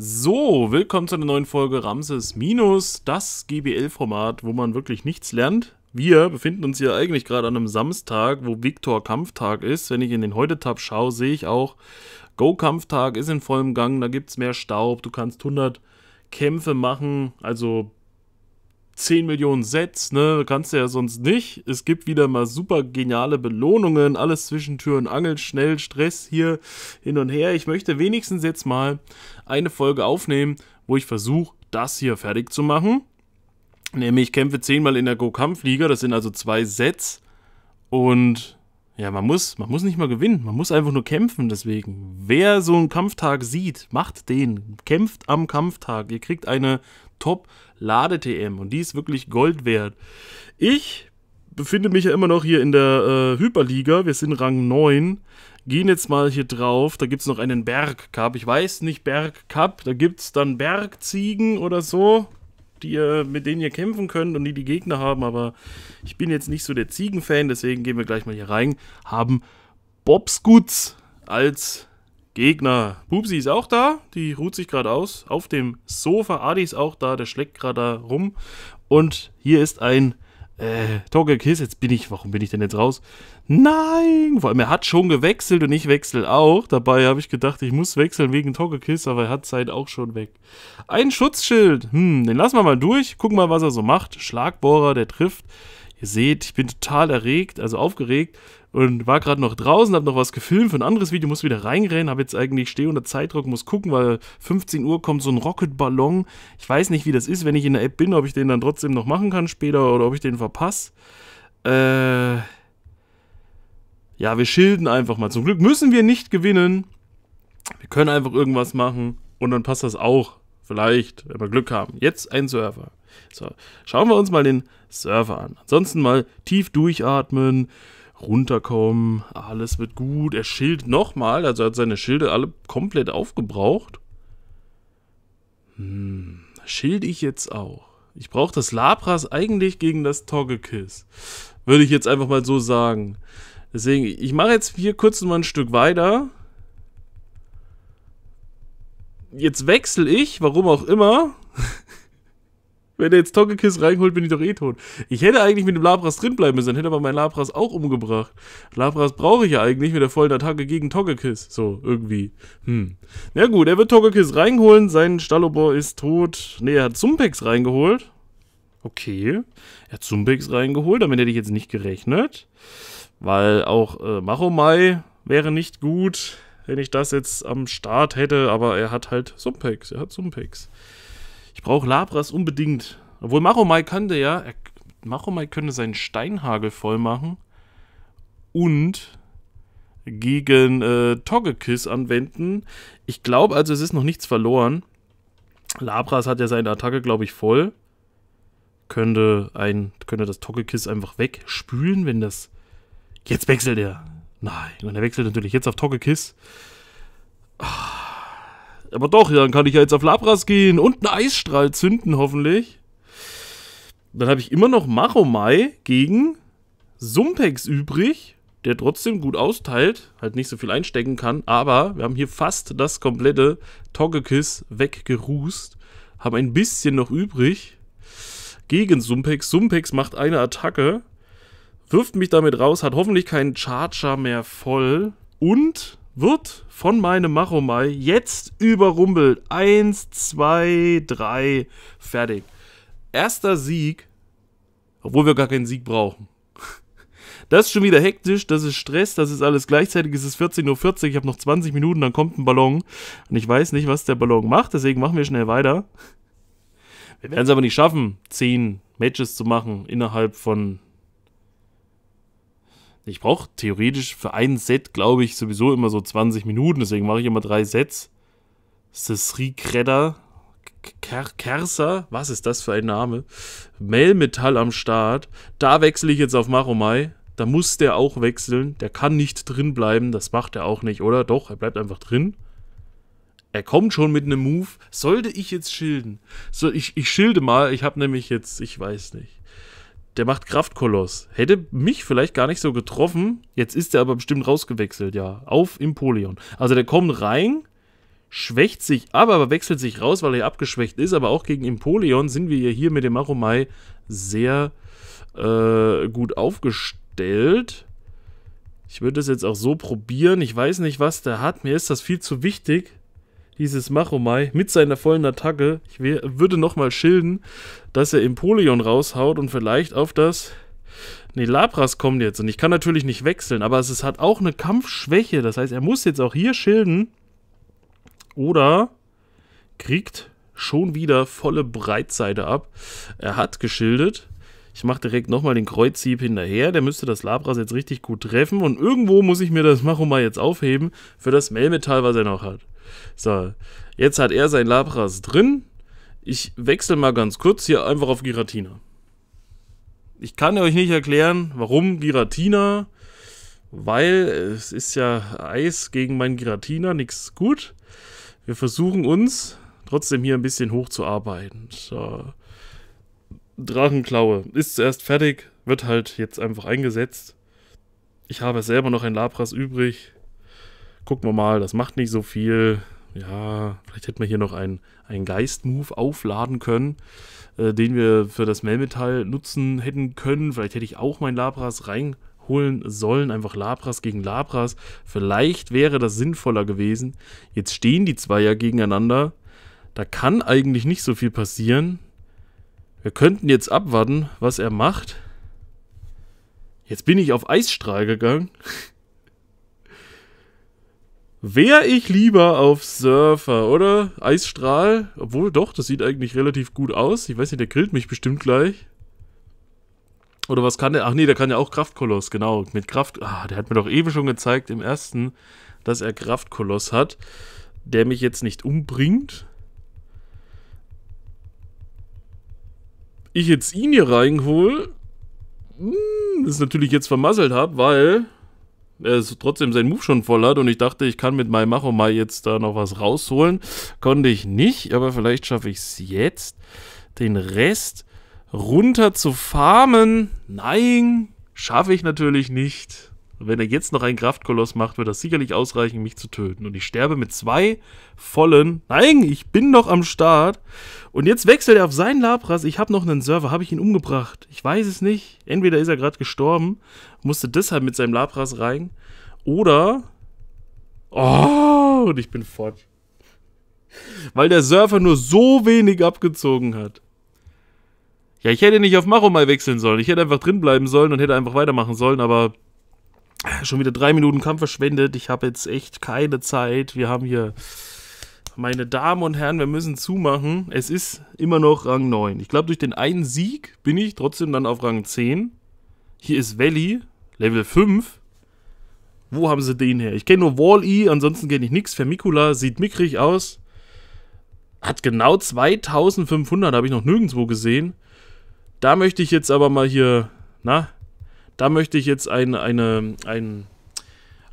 So, willkommen zu einer neuen Folge Ramses Minus, das GBL-Format, wo man wirklich nichts lernt. Wir befinden uns hier eigentlich gerade an einem Samstag, wo Viktor Kampftag ist. Wenn ich in den Heute-Tab schaue, sehe ich auch, Go-Kampftag ist in vollem Gang, da gibt es mehr Staub, du kannst 100 Kämpfe machen, also 10 Millionen Sets, ne, kannst du ja sonst nicht. Es gibt wieder mal super geniale Belohnungen, alles zwischen Tür und Angel, schnell, Stress hier hin und her. Ich möchte wenigstens jetzt mal eine Folge aufnehmen, wo ich versuche, das hier fertig zu machen. Nämlich kämpfe 10 mal in der Go-Kampfliga, das sind also zwei Sets und ja, man muss, man muss nicht mal gewinnen, man muss einfach nur kämpfen. Deswegen, wer so einen Kampftag sieht, macht den. Kämpft am Kampftag. Ihr kriegt eine Top-Lade-TM und die ist wirklich Gold wert. Ich befinde mich ja immer noch hier in der äh, Hyperliga, wir sind Rang 9 gehen jetzt mal hier drauf. Da gibt es noch einen Bergcup. Ich weiß nicht, Bergcup. Da gibt es dann Bergziegen oder so, die ihr, mit denen ihr kämpfen könnt und die die Gegner haben. Aber ich bin jetzt nicht so der Ziegenfan, deswegen gehen wir gleich mal hier rein. Haben Bobsguts als Gegner. Pupsi ist auch da, die ruht sich gerade aus. Auf dem Sofa, Adi ist auch da, der schlägt gerade da rum. Und hier ist ein äh, Togekiss. Jetzt bin ich, warum bin ich denn jetzt raus? Nein! Vor allem, er hat schon gewechselt und ich wechsle auch. Dabei habe ich gedacht, ich muss wechseln wegen Togekiss, aber er hat Zeit auch schon weg. Ein Schutzschild. Hm, den lassen wir mal durch. Gucken mal, was er so macht. Schlagbohrer, der trifft. Ihr seht, ich bin total erregt, also aufgeregt und war gerade noch draußen, habe noch was gefilmt für ein anderes Video, muss wieder reinrennen, habe jetzt eigentlich stehe unter Zeitdruck, muss gucken, weil 15 Uhr kommt so ein Rocketballon. Ich weiß nicht, wie das ist, wenn ich in der App bin, ob ich den dann trotzdem noch machen kann später oder ob ich den verpasse. Äh ja, wir schilden einfach mal. Zum Glück müssen wir nicht gewinnen. Wir können einfach irgendwas machen und dann passt das auch. Vielleicht, wenn wir Glück haben. Jetzt ein Server. So, schauen wir uns mal den Server an. Ansonsten mal tief durchatmen runterkommen, alles wird gut. Er schild nochmal, also hat seine Schilde alle komplett aufgebraucht. Hm, schilde ich jetzt auch. Ich brauche das Lapras eigentlich gegen das Togekiss. Würde ich jetzt einfach mal so sagen. Deswegen, ich mache jetzt hier kurz mal ein Stück weiter. Jetzt wechsle ich, warum auch immer. Wenn er jetzt Togekiss reinholt, bin ich doch eh tot. Ich hätte eigentlich mit dem Labras drinbleiben müssen, dann hätte aber mein Labras auch umgebracht. Labras brauche ich ja eigentlich mit der vollen Attacke gegen Togekiss. So, irgendwie. Hm. Na gut, er wird Togekiss reinholen, sein Stallobor ist tot. Ne, er hat Zumpex reingeholt. Okay. Er hat Zumpex reingeholt, damit hätte ich jetzt nicht gerechnet. Weil auch äh, Machomai wäre nicht gut, wenn ich das jetzt am Start hätte, aber er hat halt Zumpex. Er hat Zumpex. Ich brauche Labras unbedingt. Obwohl Machomai könnte ja. Er, Machomai könnte seinen Steinhagel voll machen. Und gegen äh, Togekiss anwenden. Ich glaube also, es ist noch nichts verloren. Labras hat ja seine Attacke, glaube ich, voll. Könnte, ein, könnte das Togekiss einfach wegspülen, wenn das... Jetzt wechselt er. Nein, und er wechselt natürlich jetzt auf Togekiss. Ah. Aber doch, ja, dann kann ich ja jetzt auf Labras gehen und einen Eisstrahl zünden, hoffentlich. Dann habe ich immer noch Maromai gegen Sumpex übrig, der trotzdem gut austeilt, halt nicht so viel einstecken kann, aber wir haben hier fast das komplette Togekiss weggerußt, haben ein bisschen noch übrig gegen Sumpex. Sumpex macht eine Attacke, wirft mich damit raus, hat hoffentlich keinen Charger mehr voll und wird von meinem Machomai jetzt überrumpelt. Eins, zwei, drei, fertig. Erster Sieg, obwohl wir gar keinen Sieg brauchen. Das ist schon wieder hektisch, das ist Stress, das ist alles gleichzeitig. Es ist 14.40 Uhr, ich habe noch 20 Minuten, dann kommt ein Ballon. Und ich weiß nicht, was der Ballon macht, deswegen machen wir schnell weiter. Wir werden es aber nicht schaffen, 10 Matches zu machen innerhalb von ich brauche theoretisch für ein Set, glaube ich, sowieso immer so 20 Minuten. Deswegen mache ich immer drei Sets. Sesri Kredder, Kersa, was ist das für ein Name? Melmetall am Start. Da wechsle ich jetzt auf Maromai. Da muss der auch wechseln. Der kann nicht drin bleiben. Das macht er auch nicht, oder? Doch, er bleibt einfach drin. Er kommt schon mit einem Move. Sollte ich jetzt schilden? So, ich, ich schilde mal. Ich habe nämlich jetzt, ich weiß nicht der macht Kraftkoloss. Hätte mich vielleicht gar nicht so getroffen. Jetzt ist er aber bestimmt rausgewechselt, ja. Auf Impoleon. Also der kommt rein, schwächt sich ab, aber wechselt sich raus, weil er abgeschwächt ist. Aber auch gegen Impoleon sind wir ja hier mit dem Aromai sehr äh, gut aufgestellt. Ich würde das jetzt auch so probieren. Ich weiß nicht, was der hat. Mir ist das viel zu wichtig dieses Machomai mit seiner vollen Attacke, ich wär, würde nochmal schilden, dass er Impoleon raushaut und vielleicht auf das. Ne, Labras kommt jetzt und ich kann natürlich nicht wechseln, aber es, es hat auch eine Kampfschwäche. Das heißt, er muss jetzt auch hier schilden. Oder kriegt schon wieder volle Breitseite ab. Er hat geschildet. Ich mache direkt nochmal den Kreuzhieb hinterher. Der müsste das Labras jetzt richtig gut treffen. Und irgendwo muss ich mir das Machoma jetzt aufheben für das Melmetall, was er noch hat. So, jetzt hat er sein Labras drin. Ich wechsle mal ganz kurz hier einfach auf Giratina. Ich kann euch nicht erklären, warum Giratina, weil es ist ja Eis gegen meinen Giratina, nichts gut. Wir versuchen uns trotzdem hier ein bisschen hochzuarbeiten. So. Drachenklaue ist zuerst fertig, wird halt jetzt einfach eingesetzt. Ich habe selber noch ein Labras übrig gucken wir mal, das macht nicht so viel. Ja, vielleicht hätten wir hier noch einen, einen Geist-Move aufladen können, äh, den wir für das Melmetall nutzen hätten können. Vielleicht hätte ich auch meinen Labras reinholen sollen, einfach Labras gegen Labras. Vielleicht wäre das sinnvoller gewesen. Jetzt stehen die zwei ja gegeneinander. Da kann eigentlich nicht so viel passieren. Wir könnten jetzt abwarten, was er macht. Jetzt bin ich auf Eisstrahl gegangen. Wäre ich lieber auf Surfer, oder? Eisstrahl? Obwohl, doch, das sieht eigentlich relativ gut aus. Ich weiß nicht, der grillt mich bestimmt gleich. Oder was kann der? Ach nee, der kann ja auch Kraftkoloss, genau. Mit Kraft. Ah, der hat mir doch eben schon gezeigt im ersten, dass er Kraftkoloss hat. Der mich jetzt nicht umbringt. Ich jetzt ihn hier reinhole. Hm, das ist natürlich jetzt vermasselt habe, weil er ist trotzdem seinen Move schon voll hat und ich dachte, ich kann mit meinem Machomai jetzt da noch was rausholen. Konnte ich nicht, aber vielleicht schaffe ich es jetzt, den Rest runter zu farmen. Nein, schaffe ich natürlich nicht. Und wenn er jetzt noch einen Kraftkoloss macht, wird das sicherlich ausreichen, mich zu töten. Und ich sterbe mit zwei vollen. Nein, ich bin noch am Start. Und jetzt wechselt er auf seinen Labras. Ich habe noch einen Server. Habe ich ihn umgebracht? Ich weiß es nicht. Entweder ist er gerade gestorben, musste deshalb mit seinem Labras rein. Oder. Oh, und ich bin fort. Weil der Surfer nur so wenig abgezogen hat. Ja, ich hätte nicht auf Maromai wechseln sollen. Ich hätte einfach drinbleiben sollen und hätte einfach weitermachen sollen, aber schon wieder drei Minuten Kampf verschwendet. Ich habe jetzt echt keine Zeit. Wir haben hier, meine Damen und Herren, wir müssen zumachen. Es ist immer noch Rang 9. Ich glaube, durch den einen Sieg bin ich trotzdem dann auf Rang 10. Hier ist Valley, Level 5. Wo haben sie den her? Ich kenne nur Wall-E, ansonsten kenne ich nichts. Vermicula sieht mickrig aus. Hat genau 2500, habe ich noch nirgendwo gesehen. Da möchte ich jetzt aber mal hier, na, da möchte ich jetzt ein, eine, ein,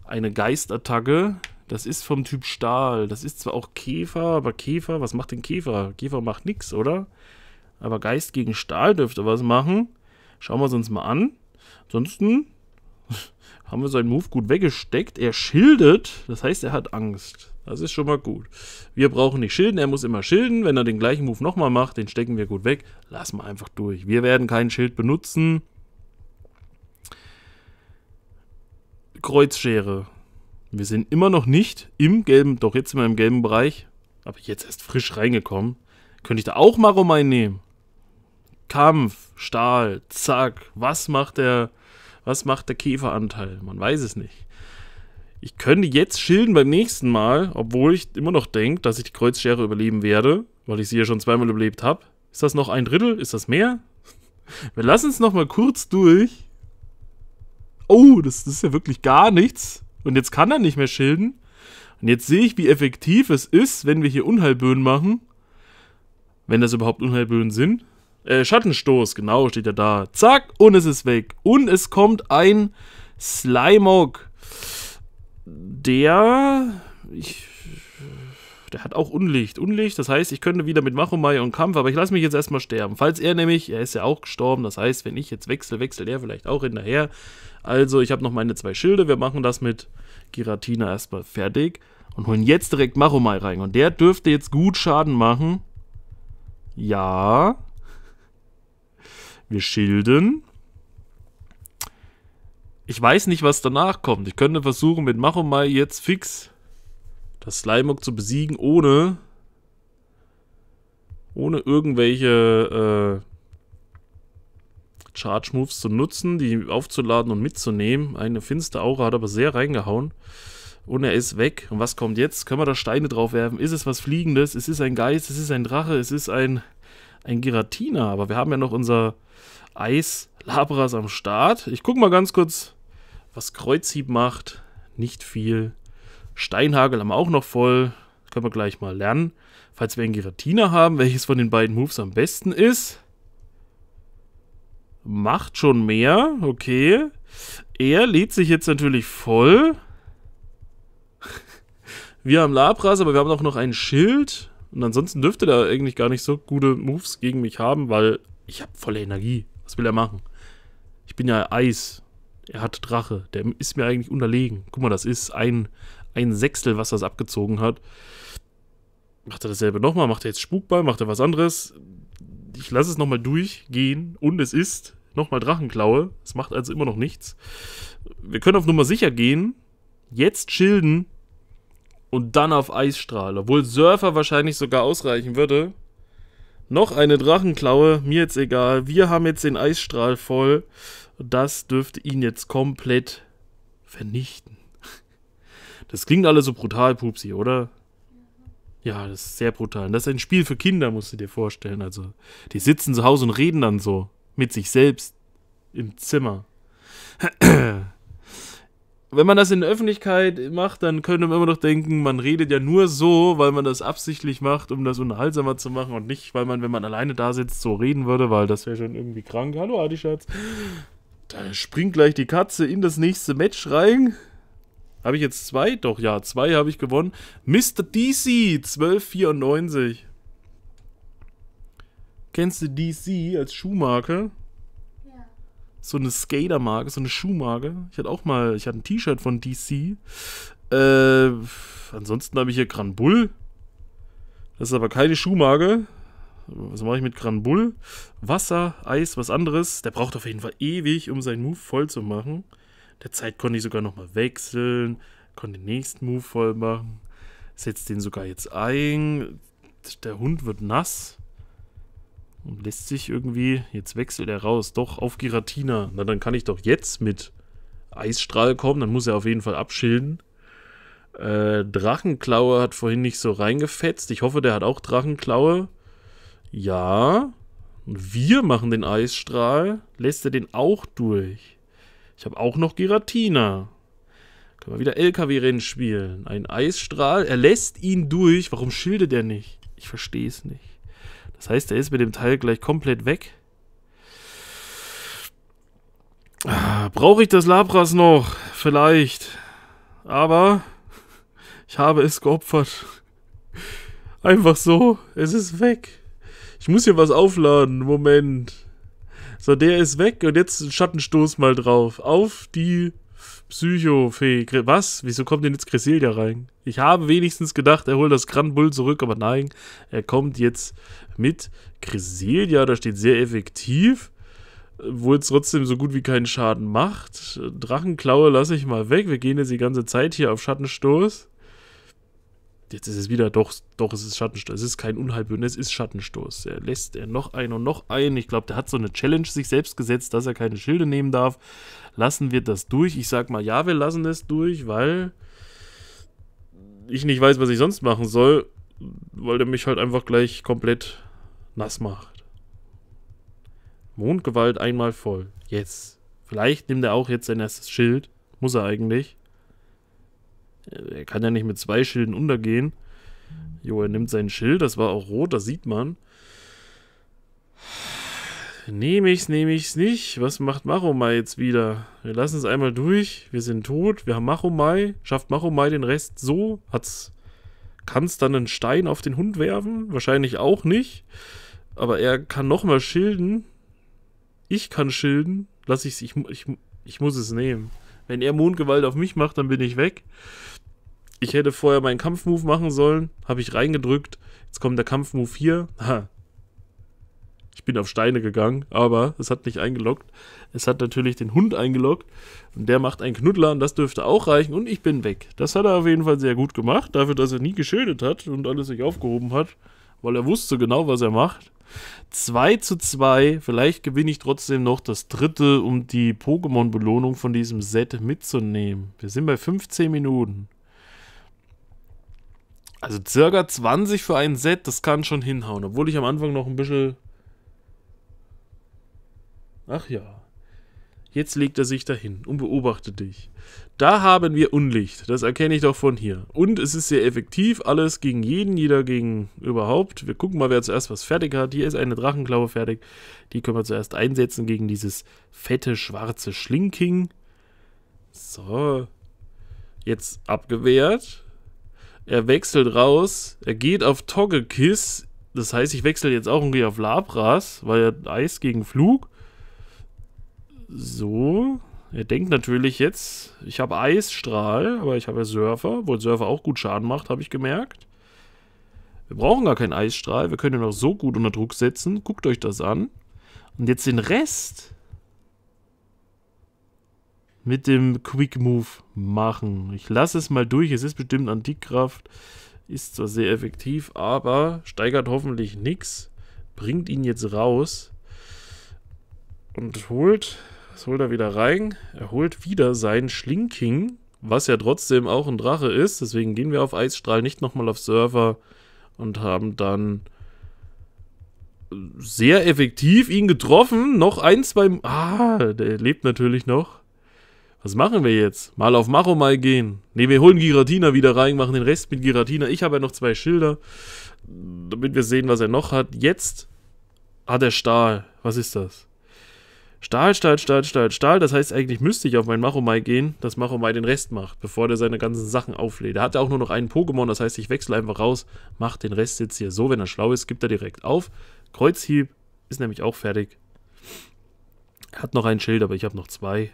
eine Geistattacke. Das ist vom Typ Stahl. Das ist zwar auch Käfer, aber Käfer, was macht denn Käfer? Käfer macht nichts, oder? Aber Geist gegen Stahl dürfte was machen. Schauen wir es uns mal an. Ansonsten haben wir seinen Move gut weggesteckt. Er schildet, das heißt, er hat Angst. Das ist schon mal gut. Wir brauchen nicht schilden, er muss immer schilden. Wenn er den gleichen Move nochmal macht, den stecken wir gut weg. Lass mal einfach durch. Wir werden kein Schild benutzen. Kreuzschere. Wir sind immer noch nicht im gelben, doch jetzt sind wir im gelben Bereich. Aber jetzt erst frisch reingekommen. Könnte ich da auch mal rum einnehmen? Kampf, Stahl, zack. Was macht der, was macht der Käferanteil? Man weiß es nicht. Ich könnte jetzt schilden beim nächsten Mal, obwohl ich immer noch denke, dass ich die Kreuzschere überleben werde, weil ich sie ja schon zweimal überlebt habe. Ist das noch ein Drittel? Ist das mehr? Wir lassen es nochmal kurz durch oh, das, das ist ja wirklich gar nichts. Und jetzt kann er nicht mehr schilden. Und jetzt sehe ich, wie effektiv es ist, wenn wir hier Unheilböen machen. Wenn das überhaupt Unheilböen sind. Äh, Schattenstoß, genau, steht er da. Zack, und es ist weg. Und es kommt ein Slimog. Der... Ich, der hat auch Unlicht. Unlicht, das heißt, ich könnte wieder mit Machomai und Kampf, aber ich lasse mich jetzt erstmal sterben. Falls er nämlich, er ist ja auch gestorben, das heißt, wenn ich jetzt wechsle, wechselt er vielleicht auch hinterher. Also, ich habe noch meine zwei Schilde. Wir machen das mit Giratina erstmal fertig. Und holen jetzt direkt Maromai rein. Und der dürfte jetzt gut Schaden machen. Ja. Wir schilden. Ich weiß nicht, was danach kommt. Ich könnte versuchen, mit Machomai jetzt fix das Slimeock zu besiegen, ohne ohne irgendwelche äh, Charge Moves zu nutzen, die aufzuladen und mitzunehmen. Eine finstere Aura hat aber sehr reingehauen. Und er ist weg. Und was kommt jetzt? Können wir da Steine drauf werfen? Ist es was Fliegendes? Es ist ein Geist, es ist ein Drache, es ist ein, ein Giratina. Aber wir haben ja noch unser Eis Labras am Start. Ich gucke mal ganz kurz, was Kreuzhieb macht. Nicht viel. Steinhagel haben wir auch noch voll. Können wir gleich mal lernen. Falls wir einen Giratina haben, welches von den beiden Moves am besten ist. Macht schon mehr, okay. Er lädt sich jetzt natürlich voll. Wir haben Labras, aber wir haben auch noch ein Schild. Und ansonsten dürfte er eigentlich gar nicht so gute Moves gegen mich haben, weil ich habe volle Energie. Was will er machen? Ich bin ja Eis. Er hat Drache. Der ist mir eigentlich unterlegen. Guck mal, das ist ein, ein Sechstel, was das abgezogen hat. Macht er dasselbe nochmal? Macht er jetzt Spukball? Macht er was anderes? ich lasse es nochmal durchgehen und es ist nochmal Drachenklaue. Es macht also immer noch nichts. Wir können auf Nummer sicher gehen, jetzt schilden und dann auf Eisstrahl. Obwohl Surfer wahrscheinlich sogar ausreichen würde. Noch eine Drachenklaue, mir jetzt egal. Wir haben jetzt den Eisstrahl voll. Das dürfte ihn jetzt komplett vernichten. Das klingt alles so brutal, Pupsi, oder? Ja, das ist sehr brutal. Und das ist ein Spiel für Kinder, musst du dir vorstellen. Also, die sitzen zu Hause und reden dann so mit sich selbst im Zimmer. Wenn man das in der Öffentlichkeit macht, dann könnte man immer noch denken, man redet ja nur so, weil man das absichtlich macht, um das unterhaltsamer zu machen und nicht, weil man, wenn man alleine da sitzt, so reden würde, weil das wäre schon irgendwie krank. Hallo, Adi Schatz. Da springt gleich die Katze in das nächste Match rein. Habe ich jetzt zwei? Doch, ja, zwei habe ich gewonnen. Mr. DC, 1294. Kennst du DC als Schuhmarke? Ja. So eine Skatermarke, so eine Schuhmarke. Ich hatte auch mal, ich hatte ein T-Shirt von DC. Äh, ansonsten habe ich hier Granbull. Das ist aber keine Schuhmarke. Was mache ich mit Granbull? Wasser, Eis, was anderes. Der braucht auf jeden Fall ewig, um seinen Move voll zu machen. Der Zeit konnte ich sogar nochmal wechseln, konnte den nächsten Move voll machen, setzt den sogar jetzt ein. Der Hund wird nass und lässt sich irgendwie, jetzt wechselt er raus, doch auf Giratina. Na, dann kann ich doch jetzt mit Eisstrahl kommen, dann muss er auf jeden Fall abschilden. Äh, Drachenklaue hat vorhin nicht so reingefetzt. Ich hoffe, der hat auch Drachenklaue. Ja. Und wir machen den Eisstrahl. Lässt er den auch durch? Ich habe auch noch Giratina. Können wir wieder LKW-Rennen spielen. Ein Eisstrahl. Er lässt ihn durch. Warum schildert er nicht? Ich verstehe es nicht. Das heißt, er ist mit dem Teil gleich komplett weg. Ah, Brauche ich das Labras noch? Vielleicht. Aber ich habe es geopfert. Einfach so. Es ist weg. Ich muss hier was aufladen. Moment. So, der ist weg und jetzt einen Schattenstoß mal drauf. Auf die Psychofee. Was? Wieso kommt denn jetzt Cresselia rein? Ich habe wenigstens gedacht, er holt das Granbull zurück, aber nein, er kommt jetzt mit Cresselia. Da steht sehr effektiv, wo es trotzdem so gut wie keinen Schaden macht. Drachenklaue lasse ich mal weg. Wir gehen jetzt die ganze Zeit hier auf Schattenstoß. Jetzt ist es wieder, doch, doch, es ist Schattenstoß. Es ist kein Unheilbündnis, es ist Schattenstoß. Er lässt er noch ein und noch ein. Ich glaube, der hat so eine Challenge sich selbst gesetzt, dass er keine Schilde nehmen darf. Lassen wir das durch? Ich sag mal, ja, wir lassen es durch, weil ich nicht weiß, was ich sonst machen soll, weil der mich halt einfach gleich komplett nass macht. Mondgewalt einmal voll. Jetzt. Vielleicht nimmt er auch jetzt sein erstes Schild. Muss er eigentlich. Er kann ja nicht mit zwei Schilden untergehen. Jo, er nimmt sein Schild, das war auch rot, das sieht man. Nehme ich's, nehme ich's nicht. Was macht Machomai jetzt wieder? Wir lassen es einmal durch. Wir sind tot. Wir haben Machomai. Schafft Machomai den Rest so? Hat's. Kann's dann einen Stein auf den Hund werfen? Wahrscheinlich auch nicht. Aber er kann nochmal schilden. Ich kann schilden. Lass ich's. Ich, ich, ich muss es nehmen. Wenn er Mondgewalt auf mich macht, dann bin ich weg. Ich hätte vorher meinen Kampfmove machen sollen, habe ich reingedrückt. Jetzt kommt der Kampfmove hier. Ha. Ich bin auf Steine gegangen, aber es hat nicht eingeloggt. Es hat natürlich den Hund eingeloggt und der macht einen Knuddler und das dürfte auch reichen und ich bin weg. Das hat er auf jeden Fall sehr gut gemacht, dafür, dass er nie geschildert hat und alles sich aufgehoben hat, weil er wusste genau, was er macht. 2 zu 2, vielleicht gewinne ich trotzdem noch das dritte, um die Pokémon-Belohnung von diesem Set mitzunehmen. Wir sind bei 15 Minuten. Also circa 20 für ein Set, das kann schon hinhauen. Obwohl ich am Anfang noch ein bisschen... Ach ja. Jetzt legt er sich dahin und beobachtet dich. Da haben wir Unlicht. Das erkenne ich doch von hier. Und es ist sehr effektiv. Alles gegen jeden, jeder gegen überhaupt. Wir gucken mal, wer zuerst was fertig hat. Hier ist eine Drachenklaue fertig. Die können wir zuerst einsetzen gegen dieses fette, schwarze Schlinking. So. Jetzt abgewehrt. Er wechselt raus, er geht auf Togekiss. Das heißt, ich wechsle jetzt auch und gehe auf Labras, weil er Eis gegen Flug. So. Er denkt natürlich jetzt, ich habe Eisstrahl, aber ich habe ja Surfer, obwohl Surfer auch gut Schaden macht, habe ich gemerkt. Wir brauchen gar keinen Eisstrahl, wir können ihn auch so gut unter Druck setzen. Guckt euch das an. Und jetzt den Rest mit dem Quick Move machen. Ich lasse es mal durch. Es ist bestimmt Antikraft. Ist zwar sehr effektiv, aber steigert hoffentlich nichts. Bringt ihn jetzt raus. Und holt. Was holt er wieder rein? Er holt wieder sein Schlinking. Was ja trotzdem auch ein Drache ist. Deswegen gehen wir auf Eisstrahl, nicht nochmal auf Server. Und haben dann sehr effektiv ihn getroffen. Noch ein, zwei. Ah, der lebt natürlich noch was machen wir jetzt? Mal auf Macho mal gehen. Ne, wir holen Giratina wieder rein, machen den Rest mit Giratina. Ich habe ja noch zwei Schilder, damit wir sehen, was er noch hat. Jetzt hat er Stahl. Was ist das? Stahl, Stahl, Stahl, Stahl, Stahl. Das heißt, eigentlich müsste ich auf meinen Machomai gehen, dass Machomai den Rest macht, bevor der seine ganzen Sachen auflädt. Er hat ja auch nur noch einen Pokémon, das heißt, ich wechsle einfach raus, mache den Rest jetzt hier so. Wenn er schlau ist, gibt er direkt auf. Kreuzhieb ist nämlich auch fertig. Er hat noch ein Schild, aber ich habe noch zwei.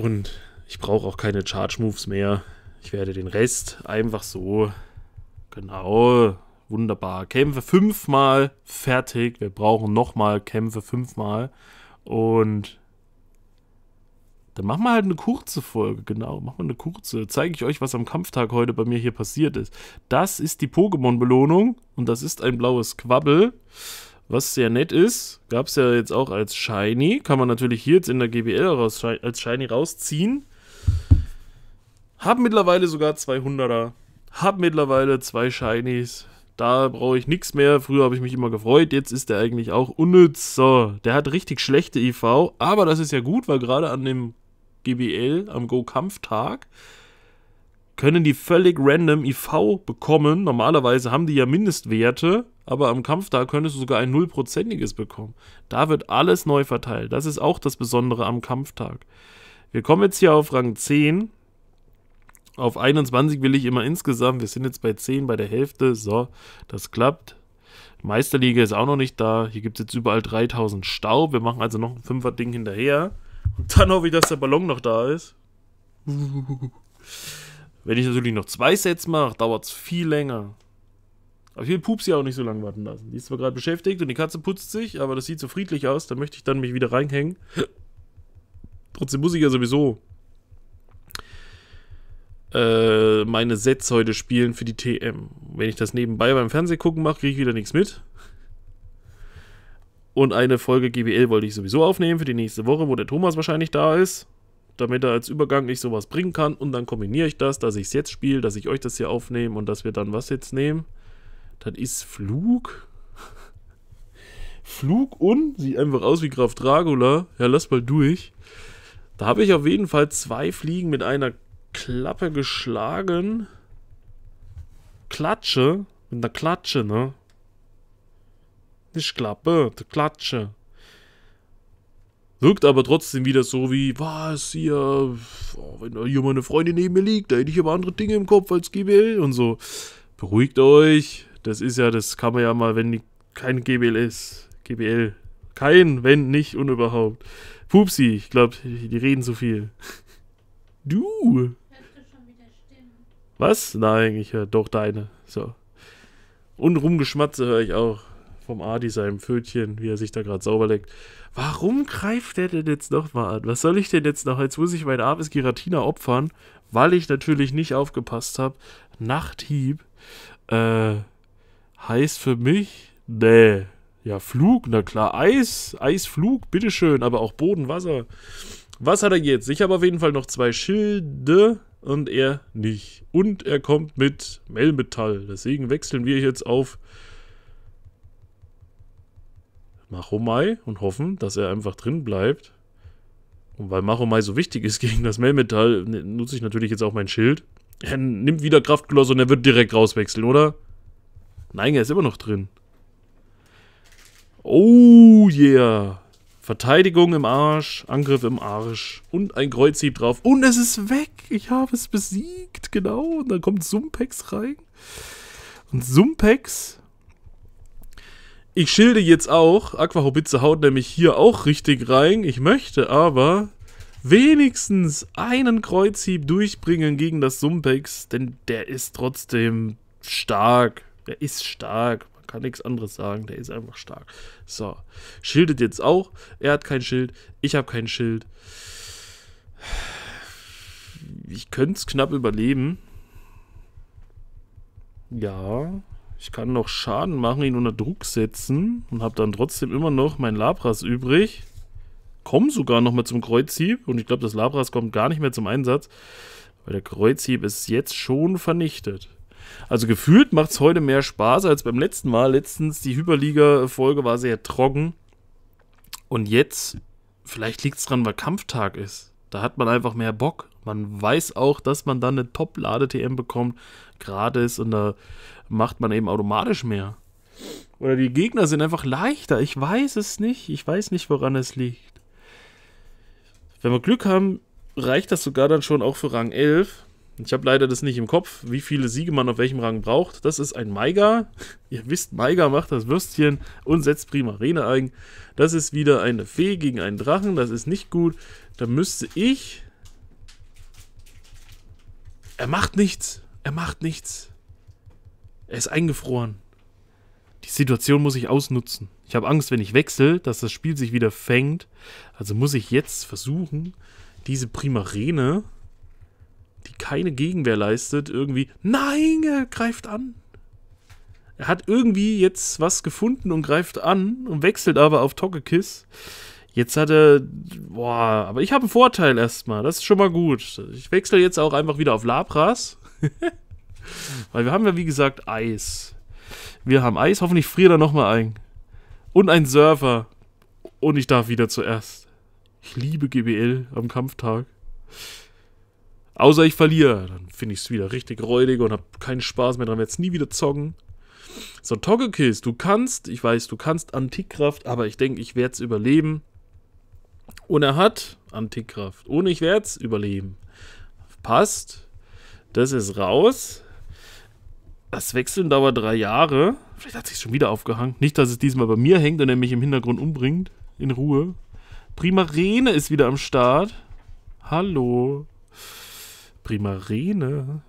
Und ich brauche auch keine Charge Moves mehr. Ich werde den Rest einfach so. Genau. Wunderbar. Kämpfe fünfmal fertig. Wir brauchen nochmal Kämpfe fünfmal. Und dann machen wir halt eine kurze Folge, genau. Machen wir eine kurze. Zeige ich euch, was am Kampftag heute bei mir hier passiert ist. Das ist die Pokémon-Belohnung und das ist ein blaues Quabbel. Was sehr nett ist, gab es ja jetzt auch als Shiny. Kann man natürlich hier jetzt in der GBL raus, als Shiny rausziehen. Hab mittlerweile sogar 200er. Hab mittlerweile zwei Shinies. Da brauche ich nichts mehr. Früher habe ich mich immer gefreut. Jetzt ist der eigentlich auch unnütz. So, der hat richtig schlechte IV. Aber das ist ja gut, weil gerade an dem GBL, am Go-Kampftag, können die völlig random IV bekommen. Normalerweise haben die ja Mindestwerte aber am Kampftag könntest du sogar ein nullprozentiges bekommen. Da wird alles neu verteilt. Das ist auch das Besondere am Kampftag. Wir kommen jetzt hier auf Rang 10. Auf 21 will ich immer insgesamt. Wir sind jetzt bei 10, bei der Hälfte. So, das klappt. Meisterliga ist auch noch nicht da. Hier gibt es jetzt überall 3000 Staub. Wir machen also noch ein Fünfer-Ding hinterher. Und dann hoffe ich, dass der Ballon noch da ist. Wenn ich natürlich noch zwei Sets mache, dauert es viel länger. Aber ich will Pupsi auch nicht so lange warten lassen. Die ist zwar gerade beschäftigt und die Katze putzt sich, aber das sieht so friedlich aus. Da möchte ich dann mich wieder reinhängen. Trotzdem muss ich ja sowieso äh, meine Sets heute spielen für die TM. Wenn ich das nebenbei beim Fernsehen gucken mache, kriege ich wieder nichts mit. Und eine Folge GBL wollte ich sowieso aufnehmen für die nächste Woche, wo der Thomas wahrscheinlich da ist, damit er als Übergang nicht sowas bringen kann. Und dann kombiniere ich das, dass ich es jetzt spiele, dass ich euch das hier aufnehme und dass wir dann was jetzt nehmen. Das ist Flug. Flug und sieht einfach aus wie Graf Dracula. Ja, lass mal durch. Da habe ich auf jeden Fall zwei Fliegen mit einer Klappe geschlagen. Klatsche. Mit einer Klatsche, ne? Nicht Klappe, eine Klatsche. Wirkt aber trotzdem wieder so wie, was hier, oh, wenn da hier meine Freundin neben mir liegt, da hätte ich aber andere Dinge im Kopf als GBL und so. Beruhigt euch, das ist ja, das kann man ja mal, wenn die, kein GBL ist. GBL. Kein, wenn, nicht und überhaupt. Pupsi, ich glaube, die, die reden zu viel. Du! Was? Nein, ich höre doch deine. So. Und Rumgeschmatze höre ich auch. Vom Adi seinem Pfötchen, wie er sich da gerade sauber leckt. Warum greift der denn jetzt nochmal an? Was soll ich denn jetzt noch? Jetzt muss ich mein armes Giratina opfern, weil ich natürlich nicht aufgepasst habe. Nachthieb. Äh, heißt für mich, nee, ja, Flug, na klar, Eis, Eisflug, bitteschön, aber auch Boden, Wasser. Was hat er jetzt? Ich habe auf jeden Fall noch zwei Schilde und er nicht. Und er kommt mit Melmetall, deswegen wechseln wir jetzt auf Machomai und hoffen, dass er einfach drin bleibt. Und weil Machomai so wichtig ist gegen das Melmetall, nutze ich natürlich jetzt auch mein Schild. Er nimmt wieder Kraftgloss und er wird direkt rauswechseln, oder? Nein, er ist immer noch drin. Oh yeah. Verteidigung im Arsch, Angriff im Arsch und ein Kreuzhieb drauf. Und es ist weg. Ich habe es besiegt. Genau. Und dann kommt Sumpex rein. Und Sumpex. Ich schilde jetzt auch. Aquahobitze haut nämlich hier auch richtig rein. Ich möchte aber wenigstens einen Kreuzhieb durchbringen gegen das Sumpex, denn der ist trotzdem stark. Er ist stark. Man kann nichts anderes sagen. Der ist einfach stark. So. Schildet jetzt auch. Er hat kein Schild. Ich habe kein Schild. Ich könnte es knapp überleben. Ja. Ich kann noch Schaden machen, ihn unter Druck setzen und habe dann trotzdem immer noch mein Labras übrig. Komm sogar nochmal zum Kreuzhieb und ich glaube, das Labras kommt gar nicht mehr zum Einsatz, weil der Kreuzhieb ist jetzt schon vernichtet. Also gefühlt macht es heute mehr Spaß als beim letzten Mal. Letztens, die Hyperliga-Folge war sehr trocken. Und jetzt, vielleicht liegt es dran, weil Kampftag ist. Da hat man einfach mehr Bock. Man weiß auch, dass man dann eine Top-Lade-TM bekommt, gratis, und da macht man eben automatisch mehr. Oder die Gegner sind einfach leichter. Ich weiß es nicht. Ich weiß nicht, woran es liegt. Wenn wir Glück haben, reicht das sogar dann schon auch für Rang 11. Ich habe leider das nicht im Kopf, wie viele Siege man auf welchem Rang braucht. Das ist ein Maiga. Ihr wisst, Maiga macht das Würstchen und setzt Primarene ein. Das ist wieder eine Fee gegen einen Drachen. Das ist nicht gut. Da müsste ich... Er macht nichts. Er macht nichts. Er ist eingefroren. Die Situation muss ich ausnutzen. Ich habe Angst, wenn ich wechsle, dass das Spiel sich wieder fängt. Also muss ich jetzt versuchen, diese Primarene keine Gegenwehr leistet, irgendwie, nein, er greift an. Er hat irgendwie jetzt was gefunden und greift an und wechselt aber auf Togekiss. Jetzt hat er, boah, aber ich habe einen Vorteil erstmal, das ist schon mal gut. Ich wechsle jetzt auch einfach wieder auf Labras, weil wir haben ja wie gesagt Eis. Wir haben Eis, hoffentlich friert er nochmal ein. Und ein Surfer. Und ich darf wieder zuerst. Ich liebe GBL am Kampftag. Außer ich verliere, dann finde ich es wieder richtig räudig und habe keinen Spaß mehr dran, werde es nie wieder zocken. So, Togekiss, du kannst, ich weiß, du kannst Antikkraft, aber ich denke, ich werde es überleben. Und er hat Antikkraft. Ohne ich werde es überleben. Passt. Das ist raus. Das Wechseln dauert drei Jahre. Vielleicht hat es sich schon wieder aufgehangen. Nicht, dass es diesmal bei mir hängt und er mich im Hintergrund umbringt. In Ruhe. Primarene ist wieder am Start. Hallo. Hallo. Primarene?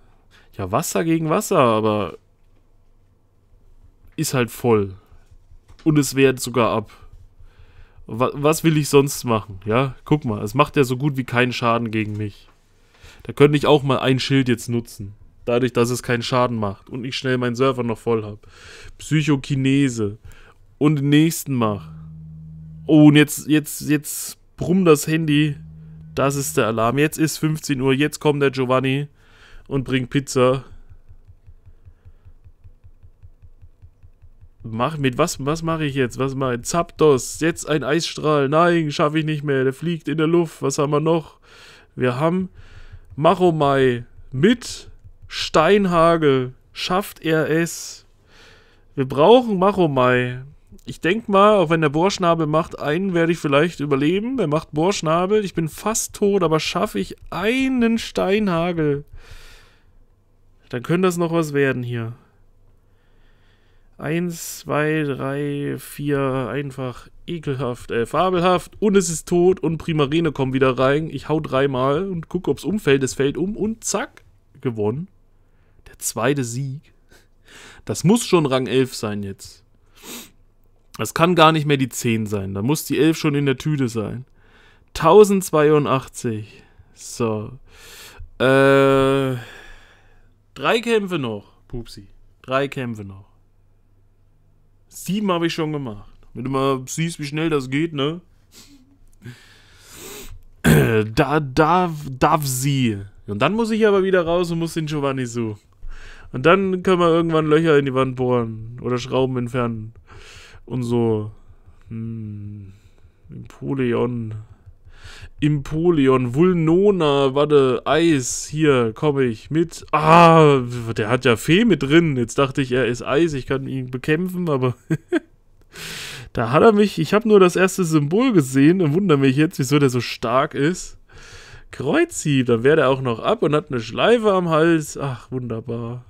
Ja, Wasser gegen Wasser, aber ist halt voll. Und es wehrt sogar ab. Was, was will ich sonst machen? Ja, guck mal, es macht ja so gut wie keinen Schaden gegen mich. Da könnte ich auch mal ein Schild jetzt nutzen. Dadurch, dass es keinen Schaden macht und ich schnell meinen Server noch voll habe. Psychokinese. Und den nächsten mach. Oh, und jetzt, jetzt, jetzt brumm das Handy. Das ist der Alarm. Jetzt ist 15 Uhr, jetzt kommt der Giovanni und bringt Pizza. Mach, mit was, was mache ich jetzt? Was mache ich? Zapdos, jetzt ein Eisstrahl. Nein, schaffe ich nicht mehr. Der fliegt in der Luft. Was haben wir noch? Wir haben Maromai mit Steinhagel. Schafft er es? Wir brauchen Maromai ich denke mal, auch wenn der Bohrschnabel macht, einen werde ich vielleicht überleben. Der macht Bohrschnabel. Ich bin fast tot, aber schaffe ich einen Steinhagel, dann könnte das noch was werden hier. Eins, zwei, drei, vier, einfach ekelhaft, äh, fabelhaft. Und es ist tot und Primarine kommt wieder rein. Ich hau dreimal und gucke, ob es umfällt. Es fällt um und zack, gewonnen. Der zweite Sieg. Das muss schon Rang 11 sein jetzt. Das kann gar nicht mehr die 10 sein. Da muss die 11 schon in der Tüte sein. 1082. So. Äh. Drei Kämpfe noch, Pupsi. Drei Kämpfe noch. Sieben habe ich schon gemacht. Wenn du mal siehst, wie schnell das geht, ne? da da darf sie. Und dann muss ich aber wieder raus und muss den Giovanni suchen. Und dann können wir irgendwann Löcher in die Wand bohren oder Schrauben entfernen und so. Hm, Impoleon Empoleon, Vulnona, warte, Eis, hier komme ich mit. Ah, der hat ja Fee mit drin. Jetzt dachte ich, er ist Eis, ich kann ihn bekämpfen, aber da hat er mich. Ich habe nur das erste Symbol gesehen und wundere mich jetzt, wieso der so stark ist. Kreuzhieb, dann wäre der auch noch ab und hat eine Schleife am Hals. Ach, wunderbar.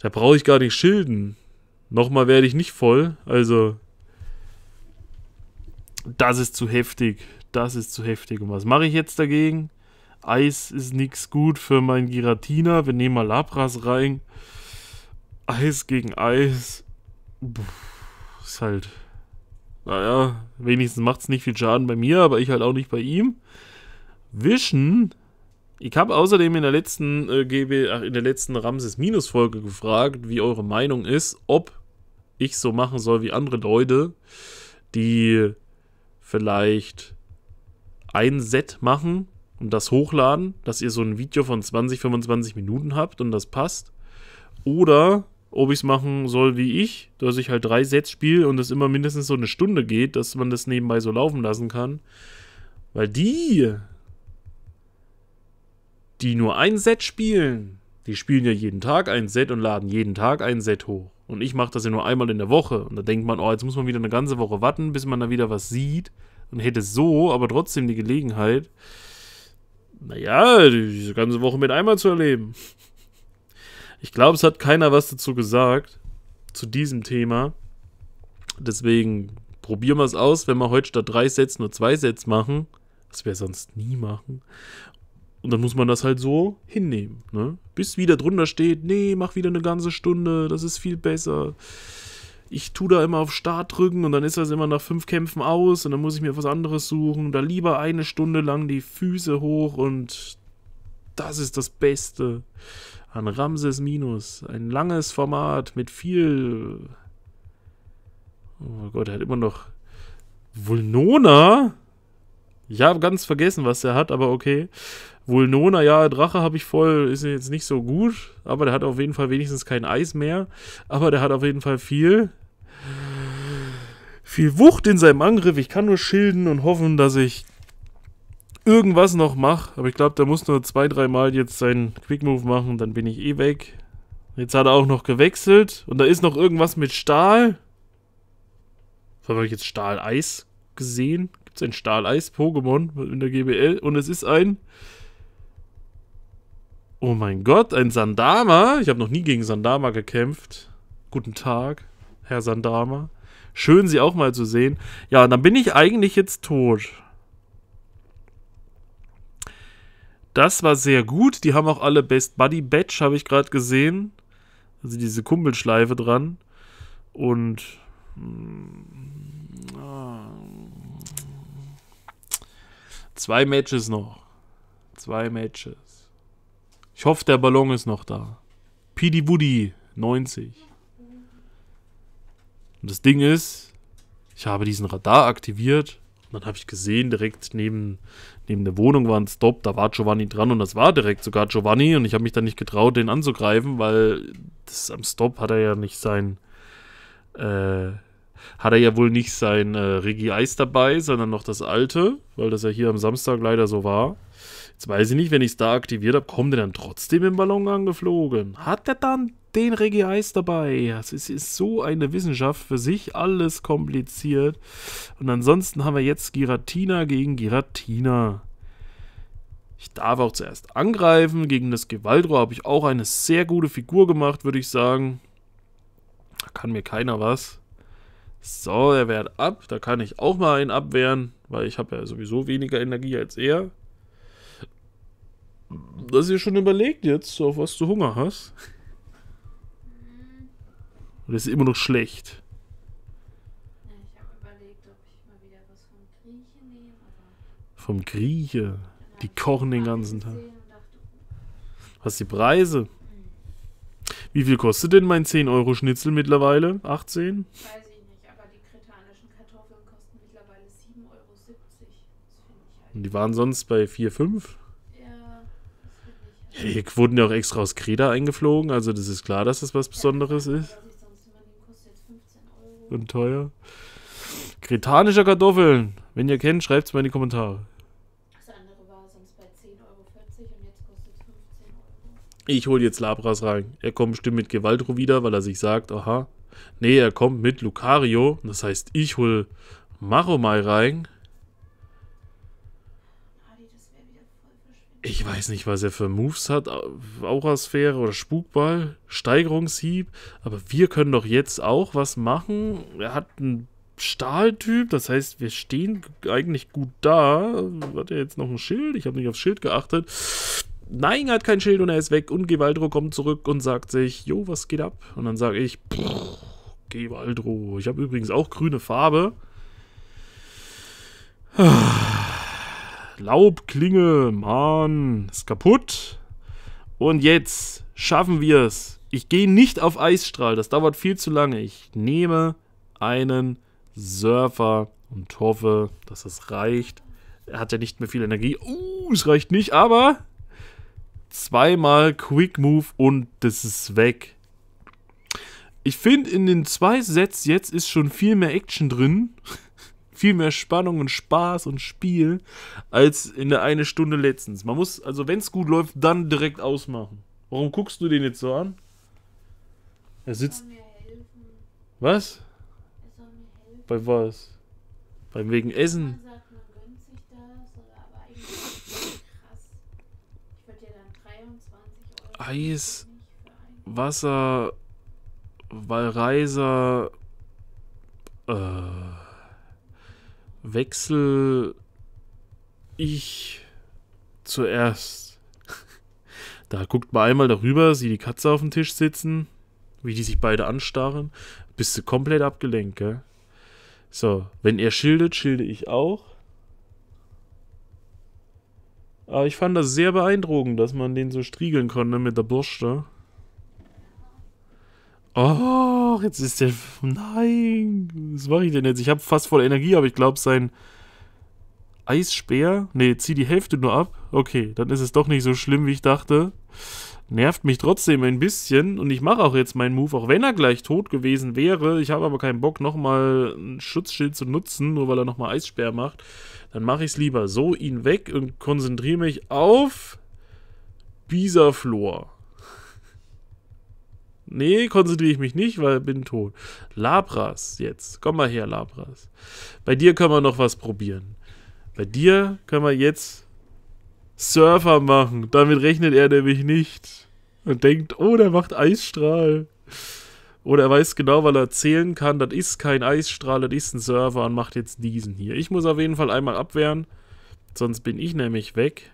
Da brauche ich gar nicht schilden. Nochmal werde ich nicht voll. Also, das ist zu heftig. Das ist zu heftig. Und was mache ich jetzt dagegen? Eis ist nichts gut für meinen Giratina. Wir nehmen mal Labras rein. Eis gegen Eis. Puh, ist halt. Naja, wenigstens macht es nicht viel Schaden bei mir, aber ich halt auch nicht bei ihm. Wischen. Ich habe außerdem in der letzten äh, GB, ach, in der letzten Ramses Minus Folge gefragt, wie eure Meinung ist, ob ich so machen soll wie andere Leute, die vielleicht ein Set machen und das hochladen, dass ihr so ein Video von 20, 25 Minuten habt und das passt. Oder ob ich es machen soll wie ich, dass ich halt drei Sets spiele und es immer mindestens so eine Stunde geht, dass man das nebenbei so laufen lassen kann. Weil die, die nur ein Set spielen, die spielen ja jeden Tag ein Set und laden jeden Tag ein Set hoch. Und ich mache das ja nur einmal in der Woche. Und da denkt man, oh, jetzt muss man wieder eine ganze Woche warten, bis man da wieder was sieht. Und hätte so aber trotzdem die Gelegenheit, naja, diese ganze Woche mit einmal zu erleben. Ich glaube, es hat keiner was dazu gesagt, zu diesem Thema. Deswegen probieren wir es aus, wenn wir heute statt drei Sets nur zwei Sets machen. Was wir sonst nie machen. Und dann muss man das halt so hinnehmen. Ne? Bis wieder drunter steht, nee, mach wieder eine ganze Stunde, das ist viel besser. Ich tue da immer auf Start drücken und dann ist das immer nach fünf Kämpfen aus und dann muss ich mir was anderes suchen. Da lieber eine Stunde lang die Füße hoch und das ist das Beste an Ramses Minus. Ein langes Format mit viel. Oh Gott, er hat immer noch. Vulnona? Ich habe ganz vergessen, was der hat, aber okay. Vulnona, ja, Drache habe ich voll, ist jetzt nicht so gut, aber der hat auf jeden Fall wenigstens kein Eis mehr. Aber der hat auf jeden Fall viel. Viel Wucht in seinem Angriff. Ich kann nur schilden und hoffen, dass ich irgendwas noch mache. Aber ich glaube, der muss nur zwei, dreimal jetzt seinen Quick Move machen, dann bin ich eh weg. Jetzt hat er auch noch gewechselt und da ist noch irgendwas mit Stahl. Habe ich jetzt Stahleis gesehen? Gibt es ein Stahleis-Pokémon in der GBL? Und es ist ein. Oh mein Gott, ein Sandama. Ich habe noch nie gegen Sandama gekämpft. Guten Tag, Herr Sandama. Schön, Sie auch mal zu sehen. Ja, dann bin ich eigentlich jetzt tot. Das war sehr gut. Die haben auch alle Best Buddy Badge, habe ich gerade gesehen. Also diese Kumpelschleife dran. Und hm, Zwei Matches noch. Zwei Matches. Ich hoffe, der Ballon ist noch da. Pidi Woody, 90. Und das Ding ist, ich habe diesen Radar aktiviert. Und dann habe ich gesehen, direkt neben, neben der Wohnung war ein Stop. Da war Giovanni dran und das war direkt sogar Giovanni. Und ich habe mich dann nicht getraut, den anzugreifen, weil das, am Stop hat er ja nicht sein. Äh, hat er ja wohl nicht sein äh, Regi Eis dabei, sondern noch das alte, weil das ja hier am Samstag leider so war. Jetzt weiß ich nicht, wenn ich es da aktiviert habe, kommt er dann trotzdem im Ballon angeflogen? Hat er dann den Regie Eis dabei? Das ist, ist so eine Wissenschaft für sich, alles kompliziert. Und ansonsten haben wir jetzt Giratina gegen Giratina. Ich darf auch zuerst angreifen. Gegen das Gewaldro habe ich auch eine sehr gute Figur gemacht, würde ich sagen. Da kann mir keiner was. So, er wehrt ab. Da kann ich auch mal einen abwehren, weil ich habe ja sowieso weniger Energie als er. Dass ihr schon überlegt jetzt, auf was du Hunger hast. Oder hm. ist es immer noch schlecht. ich habe überlegt, ob ich mal wieder was vom Grieche nehme. vom Grieche? Die kochen den ganzen Tag. Oh. Was die Preise? Hm. Wie viel kostet denn mein 10-Euro-Schnitzel mittlerweile? 18? Weil Und die waren sonst bei 4, 5. Ja, hier wurden ja auch extra aus Kreda eingeflogen, also das ist klar, dass das was Besonderes ist. Und teuer. Kretanische Kartoffeln. Wenn ihr kennt, schreibt es mal in die Kommentare. Ich hole jetzt Labras rein. Er kommt bestimmt mit Gewaltro wieder, weil er sich sagt, aha. Nee, er kommt mit Lucario. Das heißt, ich hole Maromai rein. ich weiß nicht, was er für Moves hat, Aurasphäre oder Spukball, Steigerungshieb, aber wir können doch jetzt auch was machen. Er hat einen Stahltyp, das heißt, wir stehen eigentlich gut da. Hat er jetzt noch ein Schild? Ich habe nicht aufs Schild geachtet. Nein, er hat kein Schild und er ist weg. Und Gewaldro kommt zurück und sagt sich, Jo, was geht ab? Und dann sage ich, Gewaldro. Ich habe übrigens auch grüne Farbe. Ah. Laubklinge, Mann, ist kaputt. Und jetzt schaffen wir es. Ich gehe nicht auf Eisstrahl, das dauert viel zu lange. Ich nehme einen Surfer und hoffe, dass es reicht. Er hat ja nicht mehr viel Energie. Uh, es reicht nicht, aber zweimal Quick Move und das ist weg. Ich finde, in den zwei Sets jetzt ist schon viel mehr Action drin viel mehr Spannung und Spaß und Spiel als in der eine Stunde letztens. Man muss, also wenn es gut läuft, dann direkt ausmachen. Warum guckst du den jetzt so an? Er sitzt. Was? Bei was? Beim wegen Essen? Eis, Wasser, Wallreiser, äh, wechsle ich zuerst. da guckt man einmal darüber, sieht die Katze auf dem Tisch sitzen, wie die sich beide anstarren. Bist du komplett abgelenkt, gell? So, wenn er schildert, schilde ich auch. Aber ich fand das sehr beeindruckend, dass man den so striegeln konnte mit der Bursche. Oh, jetzt ist der. Nein, was mache ich denn jetzt? Ich habe fast voll Energie, aber ich glaube, sein Eisspeer. Ne, zieh die Hälfte nur ab. Okay, dann ist es doch nicht so schlimm, wie ich dachte. Nervt mich trotzdem ein bisschen und ich mache auch jetzt meinen Move, auch wenn er gleich tot gewesen wäre. Ich habe aber keinen Bock, nochmal ein Schutzschild zu nutzen, nur weil er nochmal Eissperr macht. Dann mache ich es lieber so, ihn weg und konzentriere mich auf Bisaflor. Nee, konzentriere ich mich nicht, weil ich bin tot. Labras jetzt. Komm mal her, Labras. Bei dir können wir noch was probieren. Bei dir können wir jetzt Surfer machen. Damit rechnet er nämlich nicht. Und denkt, oh, der macht Eisstrahl. Oder er weiß genau, weil er zählen kann, das ist kein Eisstrahl, das ist ein Surfer und macht jetzt diesen hier. Ich muss auf jeden Fall einmal abwehren, sonst bin ich nämlich weg.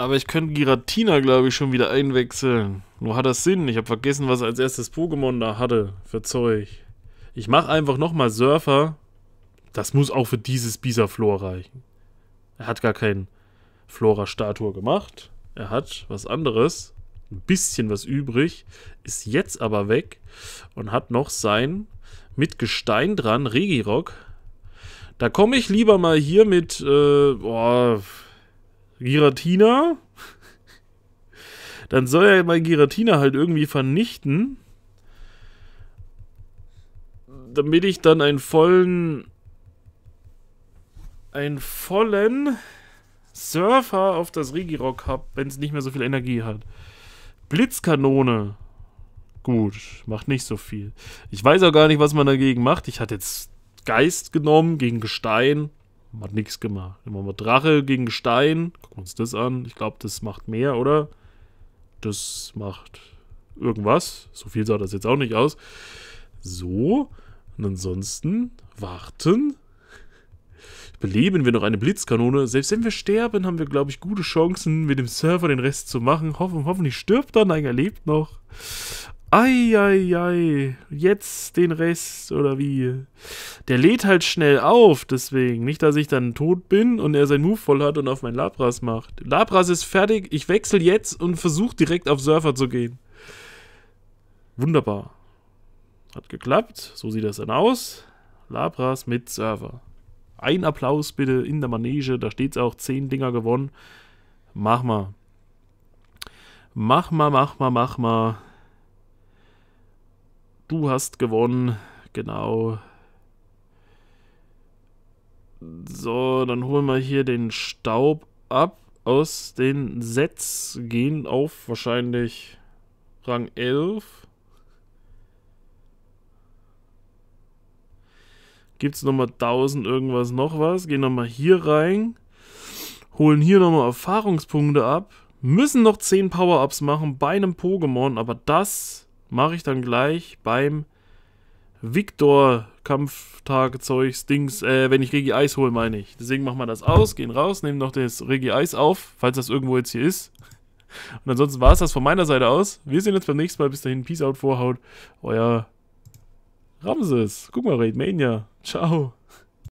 Aber ich könnte Giratina, glaube ich, schon wieder einwechseln. Nur hat das Sinn. Ich habe vergessen, was er als erstes Pokémon da hatte für Zeug. Ich mache einfach nochmal Surfer. Das muss auch für dieses Bisaflor reichen. Er hat gar keinen Flora-Statue gemacht. Er hat was anderes. Ein bisschen was übrig. Ist jetzt aber weg. Und hat noch sein mit Gestein dran Regirock. Da komme ich lieber mal hier mit... Äh, boah, Giratina. Dann soll er mal Giratina halt irgendwie vernichten. Damit ich dann einen vollen. einen vollen. Surfer auf das Regirock habe, wenn es nicht mehr so viel Energie hat. Blitzkanone. Gut, macht nicht so viel. Ich weiß auch gar nicht, was man dagegen macht. Ich hatte jetzt Geist genommen gegen Gestein. Hat nichts gemacht. Dann machen wir Drache gegen Stein. Gucken wir uns das an. Ich glaube, das macht mehr, oder? Das macht irgendwas. So viel sah das jetzt auch nicht aus. So. Und ansonsten warten. Beleben wir noch eine Blitzkanone. Selbst wenn wir sterben, haben wir, glaube ich, gute Chancen, mit dem Server den Rest zu machen. Hoffen, hoffentlich stirbt er. Nein, er lebt noch. Eieiei, ei, ei. jetzt den Rest oder wie? Der lädt halt schnell auf, deswegen. Nicht, dass ich dann tot bin und er sein Move voll hat und auf mein Labras macht. Labras ist fertig, ich wechsle jetzt und versuche direkt auf Surfer zu gehen. Wunderbar. Hat geklappt, so sieht das dann aus. Labras mit Surfer. Ein Applaus bitte in der Manege, da steht's auch, 10 Dinger gewonnen. Mach mal. Mach mal, mach mal, mach mal. Du hast gewonnen. Genau. So, dann holen wir hier den Staub ab aus den Sets. Gehen auf wahrscheinlich Rang 11. Gibt es nochmal 1000 irgendwas noch was? Gehen nochmal hier rein. Holen hier nochmal Erfahrungspunkte ab. Müssen noch 10 Power-Ups machen bei einem Pokémon, aber das mache ich dann gleich beim Victor Kampftag Zeugs Dings, äh, wenn ich Regi Eis hole, meine ich. Deswegen machen wir das aus, gehen raus, nehmen noch das Regi Eis auf, falls das irgendwo jetzt hier ist. Und ansonsten war es das von meiner Seite aus. Wir sehen uns beim nächsten Mal. Bis dahin, Peace out, Vorhaut. Euer Ramses. Guck mal, Raid Mania. Ciao.